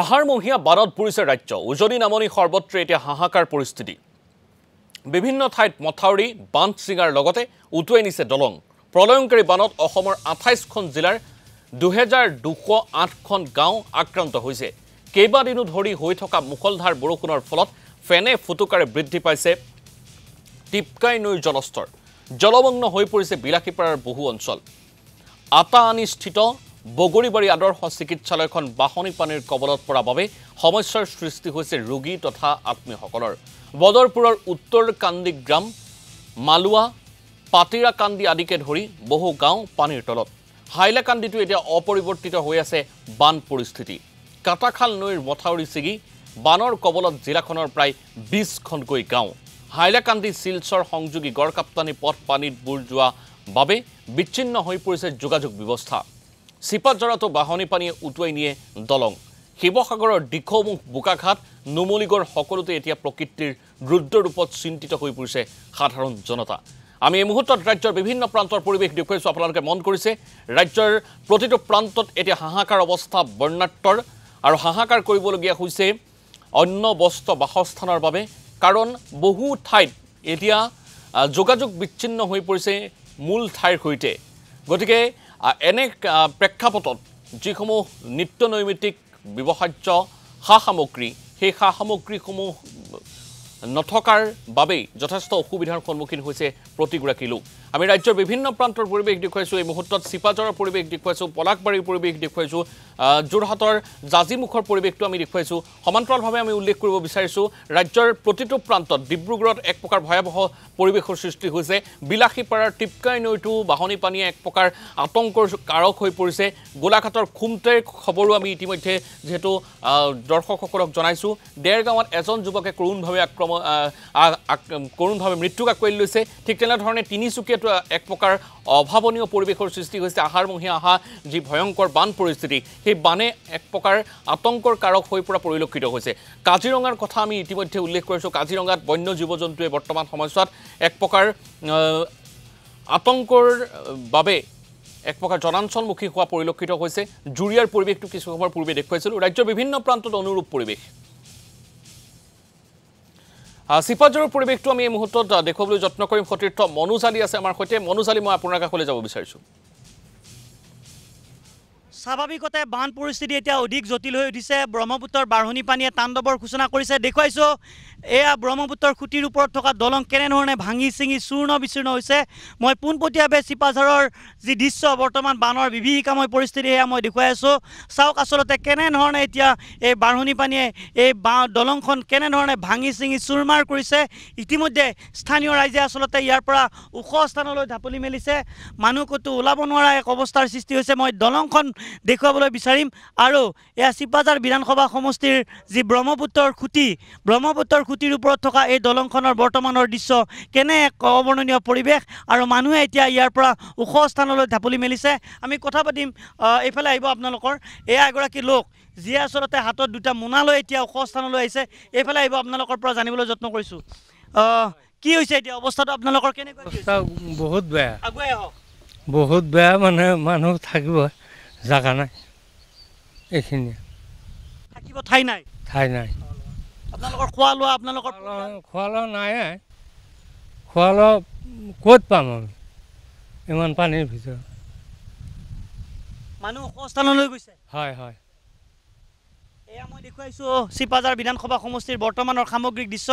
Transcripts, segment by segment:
আহাৰমহীয়া বাদত পৰিছে ৰাজ্য উজনি নামনি সৰ্বত্ৰে এতিয়া হাহাকাৰ পৰিস্থিতি বিভিন্ন ঠাইত মথাউৰি বান্ধ ছিঙাৰ লগতে উটুৱাই নিছে দলং প্ৰলয়ংকাৰী বানত অসমৰ আঠাইছখন জিলাৰ দুহেজাৰ দুশ আঠখন গাঁও আক্ৰান্ত হৈছে কেইবাদিনো ধৰি হৈ থকা মুখলধাৰ বৰষুণৰ ফলত ফেনে ফুটুকাৰে বৃদ্ধি পাইছে টিপকাই নৈৰ জলস্তৰ জলমগ্ন হৈ পৰিছে বিলাসীপাৰাৰ বহু অঞ্চল আটা আনি বগৰীবাৰী আদৰ্শ চিকিৎসালয়খন বাঁহনি পানীৰ কবলত পৰা বাবে সমস্যাৰ সৃষ্টি হৈছে ৰোগী তথা আত্মীয়সকলৰ বদৰপুৰৰ উত্তৰ কান্দি গ্ৰাম মালোৱা পাতিৰাকান্দি আদিকে ধৰি বহু গাঁও পানীৰ তলত হাইলাকান্দিটো এতিয়া অপৰিৱৰ্তিত হৈ আছে বান পৰিস্থিতি কাটাখাল নৈৰ মথাউৰি ছিগি বানৰ কবলত জিলাখনৰ প্ৰায় বিছখনকৈ গাঁও হাইলাকান্দি শিলচৰ সংযোগী গড়কাপ্তানি পথ পানীত বুৰ যোৱা বাবে বিচ্ছিন্ন হৈ পৰিছে যোগাযোগ ব্যৱস্থা চিপাতজৰাটো বাহনী পানীয়ে উটুৱাই নিয়ে দলং শিৱসাগৰৰ দিখৌমুখ বোকাঘাট নুমলীগড় সকলোতে এতিয়া প্ৰকৃতিৰ ৰুদ্ৰ ৰূপত চিন্তিত হৈ পৰিছে সাধাৰণ জনতা আমি এই মুহূৰ্তত ৰাজ্যৰ বিভিন্ন প্ৰান্তৰ পৰিৱেশ দেখুৱাইছোঁ আপোনালোকে মন কৰিছে ৰাজ্যৰ প্ৰতিটো প্ৰান্তত এতিয়া হাহাকাৰ অৱস্থা বৰ্ণাট্যৰ আৰু হাহাকাৰ কৰিবলগীয়া হৈছে অন্য বস্ত্ৰ বাসস্থানৰ বাবে কাৰণ বহু ঠাইত এতিয়া যোগাযোগ বিচ্ছিন্ন হৈ পৰিছে মূল ঠাইৰ সৈতে গতিকে এনে প্ৰেক্ষাপটত যিসমূহ নিত্য নৈমিত্তিক ব্যৱহাৰ্য সা সামগ্ৰী সেই সা সামগ্ৰীসমূহ নথকাৰ বাবেই যথেষ্ট অসুবিধাৰ সন্মুখীন হৈছে প্ৰতিগৰাকী লোক আমি ৰাজ্যৰ বিভিন্ন প্ৰান্তৰ পৰিৱেশ দেখুৱাইছোঁ এই মুহূৰ্তত চিপাজৰৰ পৰিৱেশ দেখুৱাইছোঁ পলাকবাৰীৰ পৰিৱেশ দেখুৱাইছোঁ যোৰহাটৰ জাজিমুখৰ পৰিৱেশটো আমি দেখুৱাইছোঁ সমান্তৰালভাৱে আমি উল্লেখ কৰিব বিচাৰিছোঁ ৰাজ্যৰ প্ৰতিটো প্ৰান্তত ডিব্ৰুগড়ত এক প্ৰকাৰ ভয়াৱহ পৰিৱেশৰ সৃষ্টি হৈছে বিলাসীপাৰাৰ টিপকাই নৈটো বাহনী পানীয়ে এক প্ৰকাৰ আতংকৰ কাৰক হৈ পৰিছে গোলাঘাটৰ খুমটেৰ খবৰো আমি ইতিমধ্যে যিহেতু দৰ্শকসকলক জনাইছোঁ দেৰগাঁৱত এজন যুৱকে কৰুণভাৱে আক্ৰমণ কৰুণভাৱে মৃত্যুক আঁকোৱালি লৈছে ঠিক তেনেধৰণে তিনিচুকীয়াত যিটো এক প্ৰকাৰ অভাৱনীয় পৰিৱেশৰ সৃষ্টি হৈছে আহাৰমহীয়া অহা যি ভয়ংকৰ বান পৰিস্থিতি সেই বানে এক প্ৰকাৰ আতংকৰ কাৰক হৈ পৰা পৰিলক্ষিত হৈছে কাজিৰঙাৰ কথা আমি ইতিমধ্যে উল্লেখ কৰিছোঁ কাজিৰঙাত বন্য জীৱ জন্তুৱে বৰ্তমান সময়ছোৱাত এক প্ৰকাৰ আতংকৰ বাবে এক প্ৰকাৰ জনাঞ্চলমুখী হোৱা পৰিলক্ষিত হৈছে জুৰিয়াৰ পৰিৱেশটো কিছু সময়ৰ পূৰ্বে দেখুৱাইছিলোঁ ৰাজ্যৰ বিভিন্ন প্ৰান্তত অনুৰূপ পৰিৱেশ চিপাজৰ পৰিৱেশটো আমি এই মুহূৰ্তত দেখুৱাবলৈ যত্ন কৰিম সতীৰ্থ মনোজালী আছে আমাৰ সৈতে মনোজালী মই আপোনাৰ কাষলৈ যাব বিচাৰিছোঁ স্বাভাৱিকতে বান পৰিস্থিতি এতিয়া অধিক জটিল হৈ উঠিছে ব্ৰহ্মপুত্ৰৰ বাঢ়নী পানীয়ে তাণ্ডৱৰ সূচনা কৰিছে দেখুৱাইছোঁ এয়া ব্ৰহ্মপুত্ৰৰ খুঁটিৰ ওপৰত থকা দলং কেনেধৰণে ভাঙি ছিঙি চূৰ্ণ বিচূৰ্ণ হৈছে মই পোনপটীয়াভাৱে চিপাঝাৰৰ যি দৃশ্য বৰ্তমান বানৰ বিভীষিকাময় পৰিস্থিতি সেয়া মই দেখুৱাই আছোঁ চাওক আচলতে কেনেধৰণে এতিয়া এই বাঢ়নী পানীয়ে এই বা দলংখন কেনেধৰণে ভাঙি ছিঙি চূৰমাৰ কৰিছে ইতিমধ্যে স্থানীয় ৰাইজে আচলতে ইয়াৰ পৰা ওখ স্থানলৈ ঢাপলি মেলিছে মানুহ ক'তো ওলাব নোৱাৰা এক অৱস্থাৰ সৃষ্টি হৈছে মই দলংখন দেখুৱাবলৈ বিচাৰিম আৰু এয়া শিৱবাজাৰ বিধানসভা সমষ্টিৰ যি ব্ৰহ্মপুত্ৰৰ খুঁটি ব্ৰহ্মপুত্ৰৰ খুঁটিৰ ওপৰত থকা এই দলংখনৰ বৰ্তমানৰ দৃশ্য কেনে এক অৱৰ্ণনীয় পৰিৱেশ আৰু মানুহে এতিয়া ইয়াৰ পৰা ওখ স্থানলৈ ঢাপলি মেলিছে আমি কথা পাতিম এইফালে আহিব আপোনালোকৰ এয়া এগৰাকী লোক যিয়ে আচলতে হাতত দুটা মোনা লৈ এতিয়া ওখ স্থানলৈ আহিছে এইফালে আহিব আপোনালোকৰ পৰা জানিবলৈ যত্ন কৰিছোঁ কি হৈছে এতিয়া অৱস্থাটো আপোনালোকৰ কেনেকুৱা বহুত বেয়া আগুৱাই আহক বহুত বেয়া মানে মানুহ থাকিব জাগা নাই এইখিনিয়ে থাকিব ঠাই নাই ঠাই নাই আপোনালোকৰ খোৱা লোৱা আপোনালোকৰ খোৱা লোৱা নাইয়ে খোৱা লোৱা ক'ত পাম আমি ইমান পানীৰ ভিতৰত মানুহ স্থানলৈ গৈছে হয় হয় এয়া মই দেখুৱাইছোঁ চিপাজাৰ বিধানসভা সমষ্টিৰ বৰ্তমানৰ সামগ্ৰিক দৃশ্য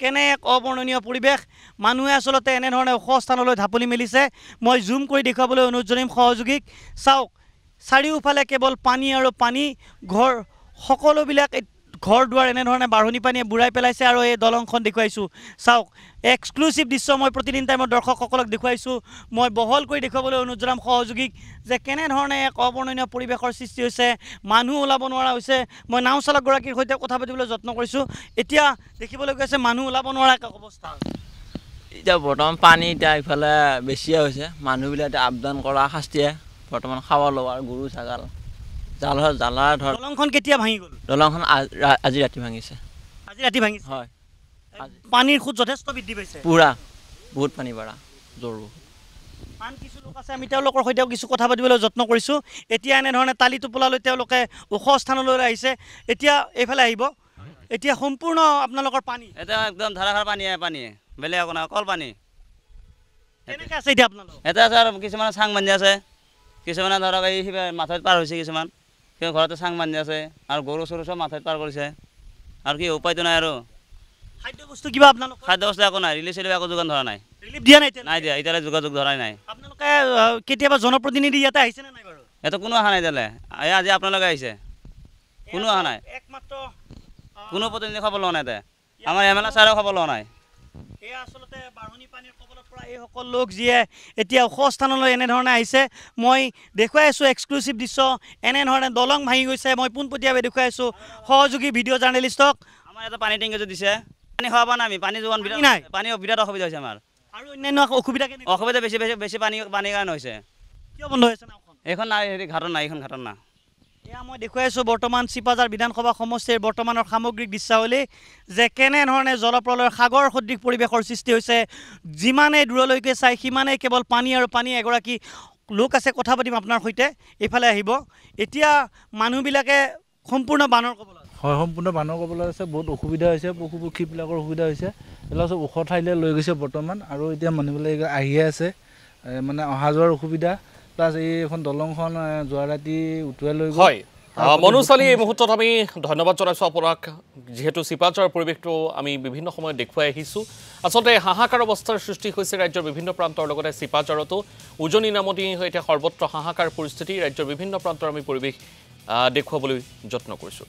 কেনে এক অৱৰ্ণনীয় পৰিৱেশ মানুহে আচলতে এনেধৰণে ওখ স্থানলৈ ঢাপলি মেলিছে মই জুম কৰি দেখুৱাবলৈ অনুৰোধ জনাম সহযোগীক চাওক চাৰিওফালে কেৱল পানী আৰু পানী ঘৰ সকলোবিলাক ঘৰ দুৱাৰ এনেধৰণে বাঢ়নি পানীয়ে বুঢ়াই পেলাইছে আৰু এই দলংখন দেখুৱাইছোঁ চাওক এক্সক্লুচিভ দৃশ্য মই প্ৰতিদিন টাইমত দৰ্শকসকলক দেখুৱাইছোঁ মই বহল কৰি দেখুৱাবলৈ অনুৰোধ জনাম সহযোগীক যে কেনেধৰণে এক অৱৰ্ণনীয় পৰিৱেশৰ সৃষ্টি হৈছে মানুহ ওলাব নোৱাৰা হৈছে মই নাও চালকগৰাকীৰ সৈতে কথা পাতিবলৈ যত্ন কৰিছোঁ এতিয়া দেখিবলৈ গৈছে মানুহ ওলাব নোৱাৰা এক অৱস্থা এতিয়া বৰ্তমান পানী এতিয়া ইফালে বেছিয়ে হৈছে মানুহবিলাক এতিয়া আপডাউন কৰা শাস্তিয়ে বৰ্তমান খাৱা লোৱাৰ গৰু ছাগাল জাল জালা ধৰ দলংখন কেতিয়া ভাঙি গ'ল দলংখন আজি ৰাতি ভাঙিছে আজি ৰাতি ভাঙিছে হয় পানীৰ সোঁত যথেষ্ট বৃদ্ধি পাইছে পূৰা বহুত পানী পৰা জৰু আন কিছু লোক আছে আমি তেওঁলোকৰ সৈতেও কিছু কথা পাতিবলৈ যত্ন কৰিছোঁ এতিয়া এনেধৰণে তালি টোপোলালৈ তেওঁলোকে ওখ স্থানলৈ আহিছে এতিয়া এইফালে আহিব এতিয়া সম্পূৰ্ণ আপোনালোকৰ পানী এতিয়া একদম ধাৰাষাৰ পানীয়ে পানী বেলেগ একো অকল পানী এনেকৈ আছে এতিয়া আপোনালোক এতিয়া আছে আৰু কিছুমান চাং বান্ধি আছে কিছুমানে ধৰক এই মাথাত পাৰ হৈছে কিছুমান ঘৰতে চাং বান্ধি আছে আৰু গৰু চৰু চব মাথাত পাৰ কৰিছে আৰু কি উপায়টো নাই আৰু খাদ্য বস্তু কিবা খাদ্য বস্তু একো নাই ৰিলিফ চিলিফ একো যোগান ধৰা নাই নাই নাই দিয়া এতিয়ালৈ যোগাযোগ ধৰাই নাই আপোনালোকে কেতিয়াবা জনপ্ৰতিনিধি ইয়াতে আহিছে নে নাই বাৰু ইয়াতে কোনো অহা নাই এতিয়ালৈ আজি আপোনালোকে আহিছে কোনো অহা নাই একমাত্ৰ কোনো প্ৰতিনিধি খবৰ লোৱা নাই এতিয়া আমাৰ এম এল এ ছাৰেও খবৰ লোৱা নাই এয়া আচলতে বাঢ়নী পানীৰ কবলত পৰা এইসকল লোক যিয়ে এতিয়া ওখ স্থানলৈ এনেধৰণে আহিছে মই দেখুৱাই আছোঁ এক্সক্লুচিভ দৃশ্য এনেধৰণে দলং ভাঙি গৈছে মই পোনপটীয়াভাৱে দেখুৱাই আছোঁ সহযোগী ভিডিঅ' জাৰ্ণেলিষ্টক আমাৰ এটা পানী টেংকি দিছে পানী খোৱা পৰা নাই আমি পানী যোগান নাই পানীৰ বিৰাট অসুবিধা হৈছে আমাৰ আৰু অন্যান্য অসুবিধা অসুবিধা বেছি বেছি বেছি পানী পানীৰ কাৰণে হৈছে কিয় বন্ধ হৈছে এইখন নাই হেৰি ঘাটৰ নাই এইখন ঘাটৰ নাই এয়া মই দেখুৱাই আছোঁ বৰ্তমান চিপাজাৰ বিধানসভা সমষ্টিৰ বৰ্তমানৰ সামগ্ৰিক দৃশ্যাৱলী যে কেনেধৰণে জলপ্ৰলয়ৰ সাগৰ সদৃশ পৰিৱেশৰ সৃষ্টি হৈছে যিমানেই দূৰলৈকে চায় সিমানেই কেৱল পানী আৰু পানী এগৰাকী লোক আছে কথা পাতিম আপোনাৰ সৈতে এইফালে আহিব এতিয়া মানুহবিলাকে সম্পূৰ্ণ বানৰ কবলত হয় সম্পূৰ্ণ বানৰ কবলত আছে বহুত অসুবিধা হৈছে পশু পক্ষীবিলাকৰ অসুবিধা হৈছে এইবিলাক সব ওখ ঠাইলৈ লৈ গৈছে বৰ্তমান আৰু এতিয়া মানুহবিলাক আহিয়ে আছে মানে অহা যোৱাৰ অসুবিধা প্লাছ এইখন দলংখন যোৱা ৰাতি উটুৱাই লৈ গৈ মনোজ এই মুহূৰ্তত আমি ধন্যবাদ জনাইছোঁ আপোনাক যিহেতু চিপাঝাৰৰ পৰিৱেশটো আমি বিভিন্ন সময়ত দেখুৱাই আহিছোঁ আচলতে হাহাকাৰ অৱস্থাৰ সৃষ্টি হৈছে ৰাজ্যৰ বিভিন্ন প্ৰান্তৰ লগতে চিপাঝাৰতো উজনি নামতি এতিয়া সৰ্বত্ৰ হাহাকাৰ পৰিস্থিতি ৰাজ্যৰ বিভিন্ন প্ৰান্তৰ আমি পৰিৱেশ দেখুৱাবলৈ যত্ন কৰিছোঁ